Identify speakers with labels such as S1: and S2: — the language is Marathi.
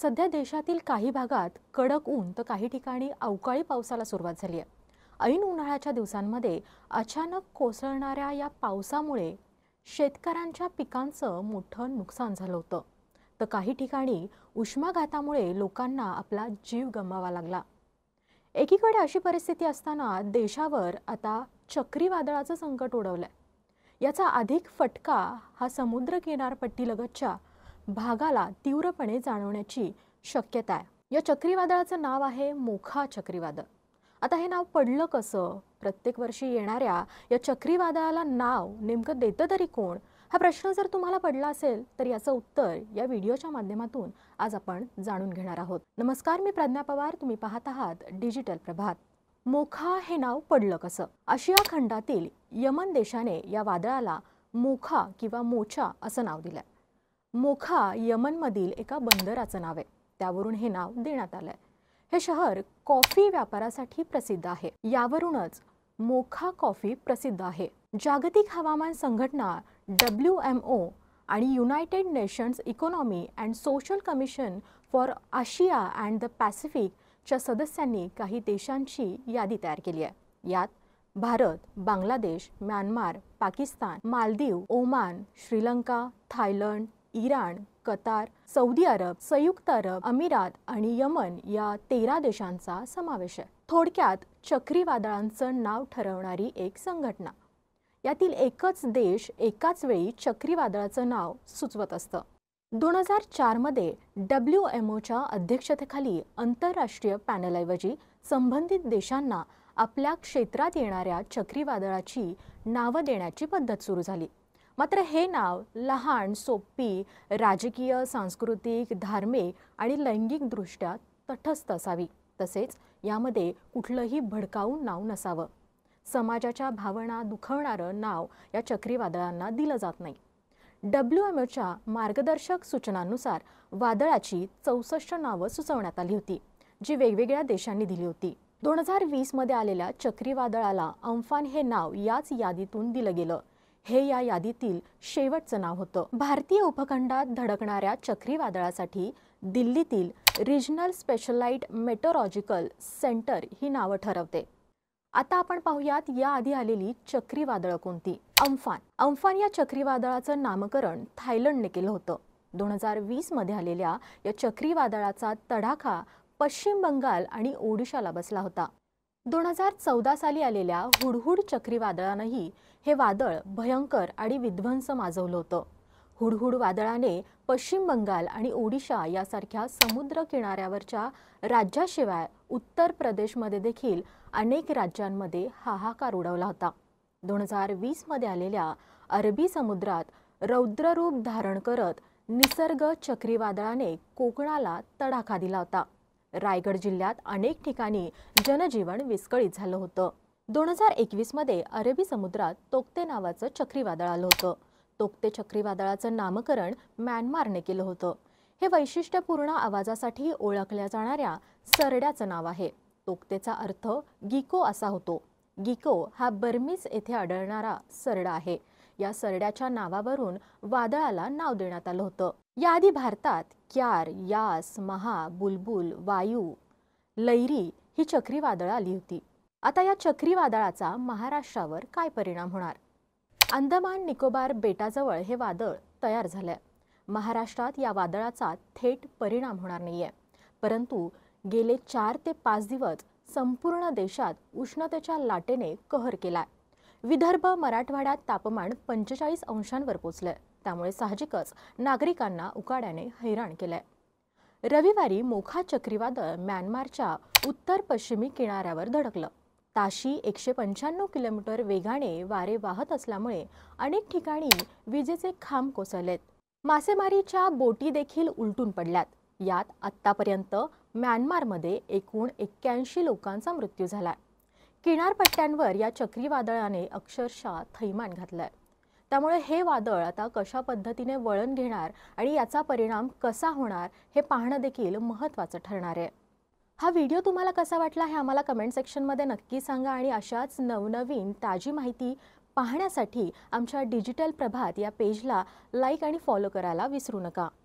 S1: सध्या देशातील काही भागात कडक ऊन तर काही ठिकाणी अवकाळी पावसाला सुरुवात झाली आहे ऐन उन्हाळ्याच्या दिवसांमध्ये अचानक कोसळणाऱ्या या पावसामुळे शेतकऱ्यांच्या पिकांचं मोठं नुकसान झालं होतं तर काही ठिकाणी उष्माघातामुळे लोकांना आपला जीव गमावा लागला एकीकडे अशी परिस्थिती असताना देशावर आता चक्रीवादळाचं संकट ओढवलं आहे याचा अधिक फटका हा समुद्र किनारपट्टीलगतच्या भागाला तीव्रपणे जाणवण्याची शक्यता आहे या चक्रीवादळाचं नाव आहे मोखा चक्रीवादळ आता हे नाव पडलं कसं प्रत्येक वर्षी येणाऱ्या या चक्रीवादळाला नाव नेमकं देतं तरी कोण हा प्रश्न जर तुम्हाला पडला असेल तर याचं उत्तर या व्हिडिओच्या माध्यमातून आज आपण जाणून घेणार आहोत नमस्कार मी प्रज्ञा पवार तुम्ही पाहत आहात डिजिटल प्रभात मोखा हे नाव पडलं कसं आशिया खंडातील यमन देशाने या वादळाला मोखा किंवा मोचा असं नाव दिलं मोखा यमनमधील एका बंदराचं नाव आहे त्यावरून हे नाव देण्यात आलं आहे हे शहर कॉफी व्यापारासाठी प्रसिद्ध आहे यावरूनच मोखा कॉफी प्रसिद्ध आहे जागतिक हवामान संघटना डब्ल्यू एम ओ आणि United Nations economy and social commission for Asia and the पॅसिफिकच्या सदस्यांनी काही देशांची यादी तयार केली आहे यात Bharat Bangladesh Myanmar Pakistan Maldives Oman Sri Lanka Thailand Iran Qatar Saudi Arab संयुक्त अरब अमिरात आणि यमन या तेरा देशांचा समावेश आहे थोडक्यात चक्रीवादळांचं नाव ठरवणारी एक संघटना यातील एकच देश एकाच वेळी चक्रीवादळाचं नाव सुचवत असतं दोन हजार चारमध्ये डब्ल्यू एम ओच्या अध्यक्षतेखाली आंतरराष्ट्रीय पॅनलऐवजी संबंधित देशांना आपल्या क्षेत्रात येणाऱ्या चक्रीवादळाची नावं देण्याची पद्धत सुरू झाली मात्र हे नाव लहान सोपी राजकीय सांस्कृतिक धार्मिक आणि लैंगिकदृष्ट्या तटस्थ असावी तसेच यामध्ये कुठलंही भडकावून नाव नसावं समाजाच्या भावना दुखवणारं नाव या चक्रीवादळांना दिलं जात नाही डब्ल्यू एम ओच्या मार्गदर्शक सूचनांनुसार वादळाची चौसष्ट नावं सुचवण्यात आली होती जी वेगवेगळ्या देशांनी दिली होती दोन हजार वीसमध्ये आलेल्या चक्रीवादळाला अम्फान हे नाव याच यादीतून दिलं गेलं हे या यादीतील शेवटचं नाव होतं भारतीय उपखंडात धडकणाऱ्या चक्रीवादळासाठी दिल्लीतील रिजनल स्पेशलाइट मेटोरॉजिकल सेंटर ही नावं ठरवते आता आपण पाहूयात याआधी आलेली चक्रीवादळं कोणती अम्फान अम्फान या चक्रीवादळाचं नामकरण थायलंडने केलं होतं दोन हजार वीसमध्ये आलेल्या या चक्रीवादळाचा तडाखा पश्चिम बंगाल आणि ओडिशाला बसला होता दोन हजार चौदा साली आलेल्या हुडहुड चक्रीवादळानंही हे वादळ भयंकर आणि विध्वंस माजवलं होतं हुडहुड वादळाने पश्चिम बंगाल आणि ओडिशा यासारख्या समुद्र किनाऱ्यावरच्या राज्याशिवाय उत्तर प्रदेशमध्ये देखील अनेक राज्यांमध्ये हाहाकार उडवला होता दोन हजार वीसमध्ये आलेल्या अरबी समुद्रात रौद्ररूप धारण करत निसर्ग चक्रीवादळाने कोकणाला तडाखा दिला होता रायगड जिल्ह्यात अनेक ठिकाणी जनजीवन विस्कळीत झालं होतं दोन हजार एकवीसमध्ये अरबी समुद्रात तोक्ते नावाचं चक्रीवादळ आलं होतं तोक्ते चक्रीवादळाचं नामकरण म्यानमारने केलं होतं हे वैशिष्ट्यपूर्ण आवाजासाठी ओळखल्या जाणाऱ्या सरड्याचं नाव आहे तोक्तेचा अर्थ गिको असा होतो गिको हा बर्मीज येथे आढळणारा सरडा आहे या सरड्याच्या नावावरून वादळाला नाव देण्यात आलं होतं याआधी भारतात क्यार यास महा बुलबुल वायू लैरी ही चक्रीवादळं आली होती आता या चक्रीवादळाचा महाराष्ट्रावर काय परिणाम होणार अंदमान निकोबार बेटाजवळ हे वादळ तयार झालं आहे महाराष्ट्रात या वादळाचा थेट परिणाम होणार नाही आहे परंतु गेले चार ते पाच दिवस संपूर्ण देशात उष्णतेच्या लाटेने कहर केला विदर्भ मराठवाड्यात तापमान पंचेचाळीस अंशांवर पोचलं त्यामुळे साहजिकच नागरिकांना उकाड्याने हैराण केलंय रविवारी मोखा चक्रीवादळ म्यानमारच्या उत्तर पश्चिमी किनाऱ्यावर धडकलं ताशी एकशे पंच्याण्णव किलोमीटर वेगाने वारे वाहत असल्यामुळे अनेक ठिकाणी विजेचे खांब कोसळलेत मासेमारीच्या बोटी देखील उलटून पडल्यात यात आत्तापर्यंत म्यानमारमध्ये एकूण एक्क्याऐंशी लोकांचा मृत्यू झाला किनारपट्ट्यांवर या चक्रीवादळाने अक्षरशः थैमान घातलंय त्यामुळे हे वादळ आता कशा पद्धतीने वळण घेणार आणि याचा परिणाम कसा होणार हे पाहणं देखील महत्त्वाचं ठरणार आहे हा व्हिडिओ तुम्हाला कसा वाटला हे आम्हाला कमेंट सेक्शनमध्ये नक्की सांगा आणि अशाच नवनवीन ताजी माहिती पाहण्यासाठी आमच्या डिजिटल प्रभात या पेजला लाईक आणि फॉलो करायला विसरू नका